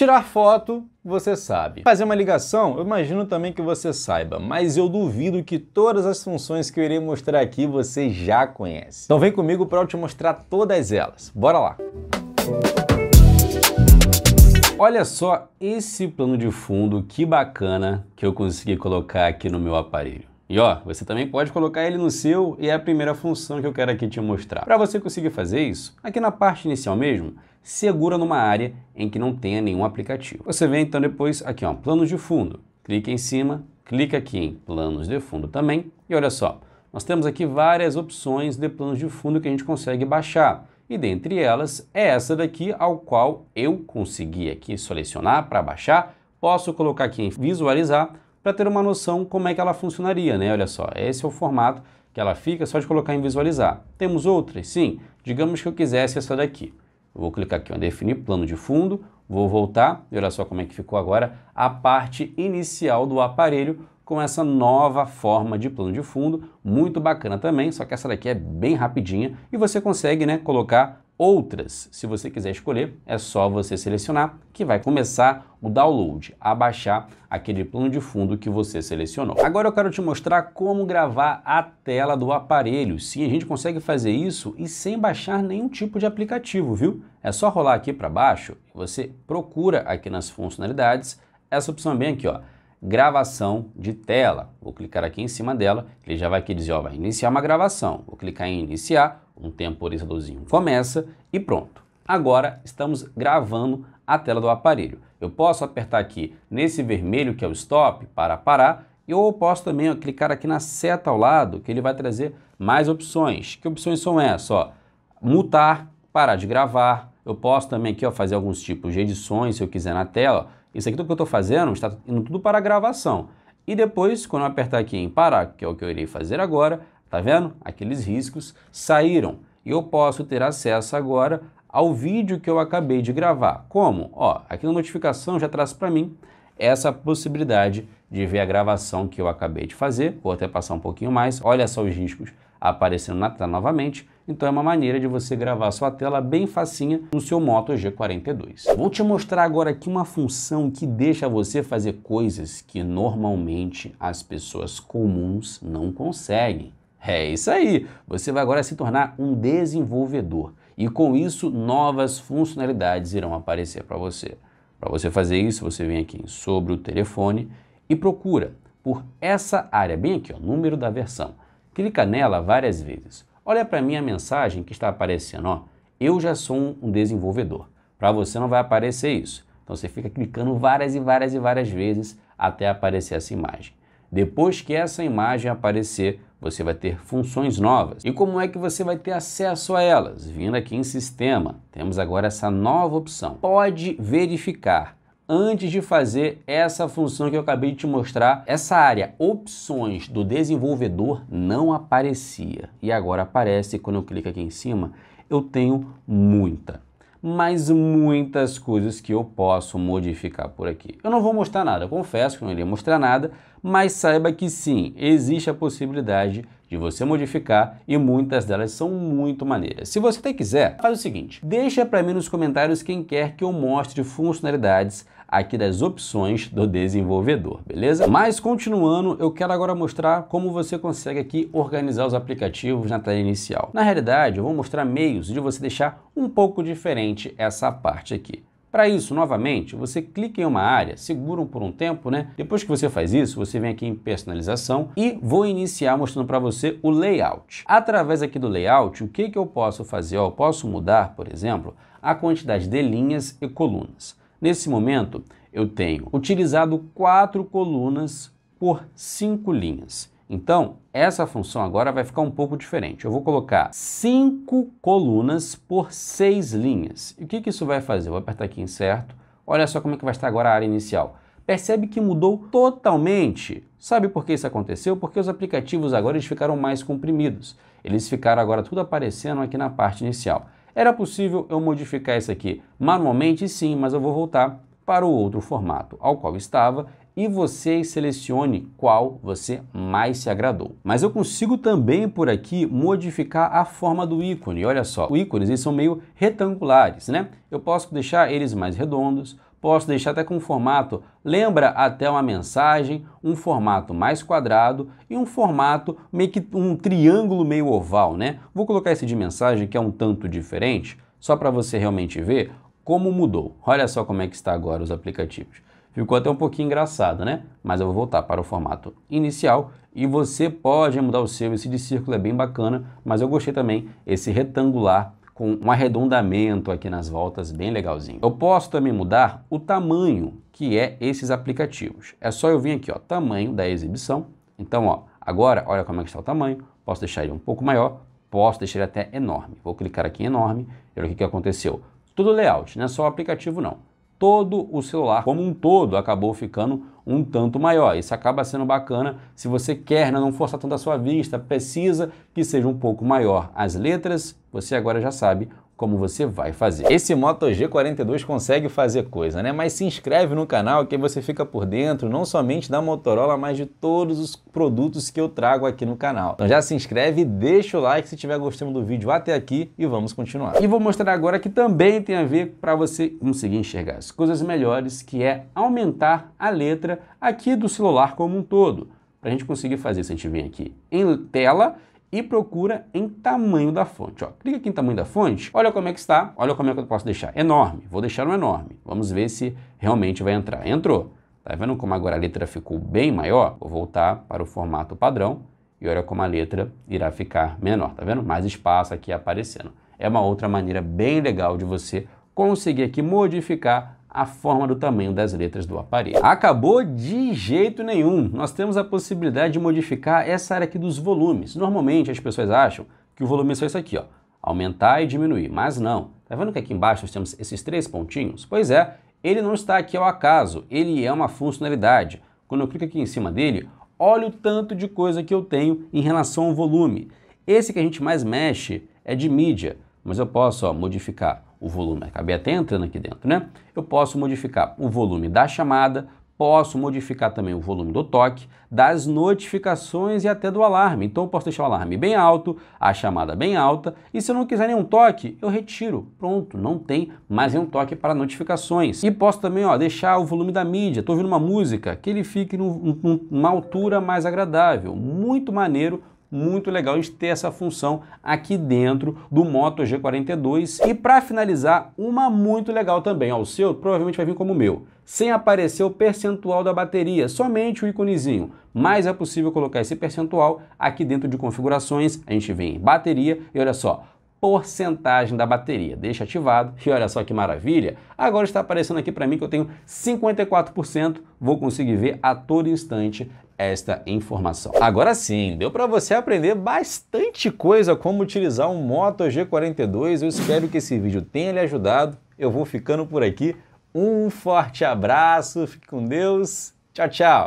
Tirar foto, você sabe. Fazer uma ligação, eu imagino também que você saiba, mas eu duvido que todas as funções que eu irei mostrar aqui você já conhece. Então vem comigo para eu te mostrar todas elas. Bora lá! Olha só esse plano de fundo, que bacana que eu consegui colocar aqui no meu aparelho. E ó, você também pode colocar ele no seu e é a primeira função que eu quero aqui te mostrar. Para você conseguir fazer isso, aqui na parte inicial mesmo, segura numa área em que não tenha nenhum aplicativo. Você vem então depois aqui ó, planos de fundo, clica em cima, clica aqui em planos de fundo também e olha só, nós temos aqui várias opções de planos de fundo que a gente consegue baixar e dentre elas é essa daqui ao qual eu consegui aqui selecionar para baixar, posso colocar aqui em visualizar para ter uma noção como é que ela funcionaria, né? Olha só, esse é o formato que ela fica, só de colocar em visualizar. Temos outras? Sim. Digamos que eu quisesse essa daqui. Eu vou clicar aqui em definir plano de fundo, vou voltar e olha só como é que ficou agora a parte inicial do aparelho com essa nova forma de plano de fundo, muito bacana também, só que essa daqui é bem rapidinha e você consegue né, colocar outras. Se você quiser escolher, é só você selecionar que vai começar o download, a baixar aquele plano de fundo que você selecionou. Agora eu quero te mostrar como gravar a tela do aparelho. Sim, a gente consegue fazer isso e sem baixar nenhum tipo de aplicativo, viu? É só rolar aqui para baixo, você procura aqui nas funcionalidades essa opção é bem aqui, ó gravação de tela. Vou clicar aqui em cima dela, ele já vai aqui dizer, ó, vai iniciar uma gravação. Vou clicar em iniciar, um temporizadorzinho começa e pronto. Agora estamos gravando a tela do aparelho. Eu posso apertar aqui nesse vermelho que é o stop para parar, e eu posso também ó, clicar aqui na seta ao lado, que ele vai trazer mais opções. Que opções são essas? Ó? Mutar, parar de gravar. Eu posso também aqui ó, fazer alguns tipos de edições, se eu quiser na tela. Ó isso aqui tudo que eu estou fazendo está indo tudo para a gravação. E depois, quando eu apertar aqui em parar, que é o que eu irei fazer agora, tá vendo? Aqueles riscos saíram. E eu posso ter acesso agora ao vídeo que eu acabei de gravar. Como? Ó, aqui na notificação já traz para mim essa possibilidade de ver a gravação que eu acabei de fazer. Vou até passar um pouquinho mais. Olha só os riscos aparecendo na tela novamente. Então é uma maneira de você gravar sua tela bem facinha no seu Moto G42. Vou te mostrar agora aqui uma função que deixa você fazer coisas que normalmente as pessoas comuns não conseguem. É isso aí! Você vai agora se tornar um desenvolvedor e com isso novas funcionalidades irão aparecer para você. Para você fazer isso, você vem aqui em sobre o telefone e procura por essa área bem aqui, o número da versão. Clica nela várias vezes. Olha para mim a mensagem que está aparecendo, ó. Eu já sou um desenvolvedor. Para você não vai aparecer isso. Então você fica clicando várias e várias e várias vezes até aparecer essa imagem. Depois que essa imagem aparecer, você vai ter funções novas. E como é que você vai ter acesso a elas? Vindo aqui em sistema, temos agora essa nova opção. Pode verificar antes de fazer essa função que eu acabei de te mostrar. Essa área opções do desenvolvedor não aparecia e agora aparece quando eu clico aqui em cima. Eu tenho muita, mas muitas coisas que eu posso modificar por aqui. Eu não vou mostrar nada, confesso que não iria mostrar nada, mas saiba que sim, existe a possibilidade de você modificar e muitas delas são muito maneiras. Se você até quiser, faz o seguinte, deixa para mim nos comentários quem quer que eu mostre funcionalidades aqui das opções do desenvolvedor, beleza? Mas continuando, eu quero agora mostrar como você consegue aqui organizar os aplicativos na tela inicial. Na realidade, eu vou mostrar meios de você deixar um pouco diferente essa parte aqui. Para isso, novamente, você clica em uma área, seguram por um tempo, né? Depois que você faz isso, você vem aqui em personalização e vou iniciar mostrando para você o layout. Através aqui do layout, o que, que eu posso fazer? Eu posso mudar, por exemplo, a quantidade de linhas e colunas. Nesse momento, eu tenho utilizado quatro colunas por cinco linhas. Então, essa função agora vai ficar um pouco diferente. Eu vou colocar cinco colunas por seis linhas. E o que, que isso vai fazer? Eu vou apertar aqui em certo. Olha só como é que vai estar agora a área inicial. Percebe que mudou totalmente. Sabe por que isso aconteceu? Porque os aplicativos agora eles ficaram mais comprimidos. Eles ficaram agora tudo aparecendo aqui na parte inicial. Era possível eu modificar isso aqui manualmente? Sim, mas eu vou voltar para o outro formato ao qual estava e você selecione qual você mais se agradou. Mas eu consigo também por aqui modificar a forma do ícone. Olha só, os ícones eles são meio retangulares, né? Eu posso deixar eles mais redondos, posso deixar até com formato, lembra até uma mensagem, um formato mais quadrado e um formato meio que um triângulo meio oval, né? Vou colocar esse de mensagem que é um tanto diferente, só para você realmente ver como mudou. Olha só como é que está agora os aplicativos. Ficou até um pouquinho engraçado, né? Mas eu vou voltar para o formato inicial e você pode mudar o seu. Esse de círculo é bem bacana, mas eu gostei também esse retangular com um arredondamento aqui nas voltas, bem legalzinho. Eu posso também mudar o tamanho que é esses aplicativos. É só eu vir aqui, ó, tamanho da exibição. Então, ó, agora, olha como é que está o tamanho. Posso deixar ele um pouco maior, posso deixar ele até enorme. Vou clicar aqui em enorme e olha o que, que aconteceu. Tudo layout, não é só o aplicativo não todo o celular como um todo acabou ficando um tanto maior. Isso acaba sendo bacana se você quer né, não forçar tanto a sua vista, precisa que seja um pouco maior as letras, você agora já sabe como você vai fazer. Esse Moto G42 consegue fazer coisa, né? Mas se inscreve no canal que você fica por dentro não somente da Motorola, mas de todos os produtos que eu trago aqui no canal. Então já se inscreve, deixa o like se estiver gostando do vídeo até aqui e vamos continuar. E vou mostrar agora que também tem a ver para você conseguir enxergar as coisas melhores, que é aumentar a letra aqui do celular como um todo. Para a gente conseguir fazer Se a gente vem aqui em tela e procura em tamanho da fonte. Ó, clica aqui em tamanho da fonte, olha como é que está, olha como é que eu posso deixar. Enorme, vou deixar um enorme. Vamos ver se realmente vai entrar. Entrou. Tá vendo como agora a letra ficou bem maior? Vou voltar para o formato padrão e olha como a letra irá ficar menor, tá vendo? Mais espaço aqui aparecendo. É uma outra maneira bem legal de você conseguir aqui modificar a forma do tamanho das letras do aparelho. Acabou de jeito nenhum. Nós temos a possibilidade de modificar essa área aqui dos volumes. Normalmente as pessoas acham que o volume é só isso aqui, ó, aumentar e diminuir, mas não. Tá vendo que aqui embaixo nós temos esses três pontinhos? Pois é, ele não está aqui ao acaso, ele é uma funcionalidade. Quando eu clico aqui em cima dele, olha o tanto de coisa que eu tenho em relação ao volume. Esse que a gente mais mexe é de mídia, mas eu posso ó, modificar o volume. Acabei até tá entrando aqui dentro, né? Eu posso modificar o volume da chamada, posso modificar também o volume do toque, das notificações e até do alarme. Então eu posso deixar o alarme bem alto, a chamada bem alta, e se eu não quiser nenhum toque, eu retiro. Pronto, não tem mais nenhum toque para notificações. E posso também ó, deixar o volume da mídia. Estou ouvindo uma música que ele fique num, num, numa altura mais agradável. Muito maneiro muito legal a gente ter essa função aqui dentro do Moto G42. E para finalizar, uma muito legal também, ó, o seu provavelmente vai vir como o meu, sem aparecer o percentual da bateria, somente o íconezinho. Mas é possível colocar esse percentual aqui dentro de configurações, a gente vem em bateria e olha só, porcentagem da bateria. Deixa ativado e olha só que maravilha. Agora está aparecendo aqui para mim que eu tenho 54%, vou conseguir ver a todo instante esta informação. Agora sim, deu para você aprender bastante coisa como utilizar um Moto G42. Eu espero que esse vídeo tenha lhe ajudado. Eu vou ficando por aqui. Um forte abraço, fique com Deus. Tchau, tchau.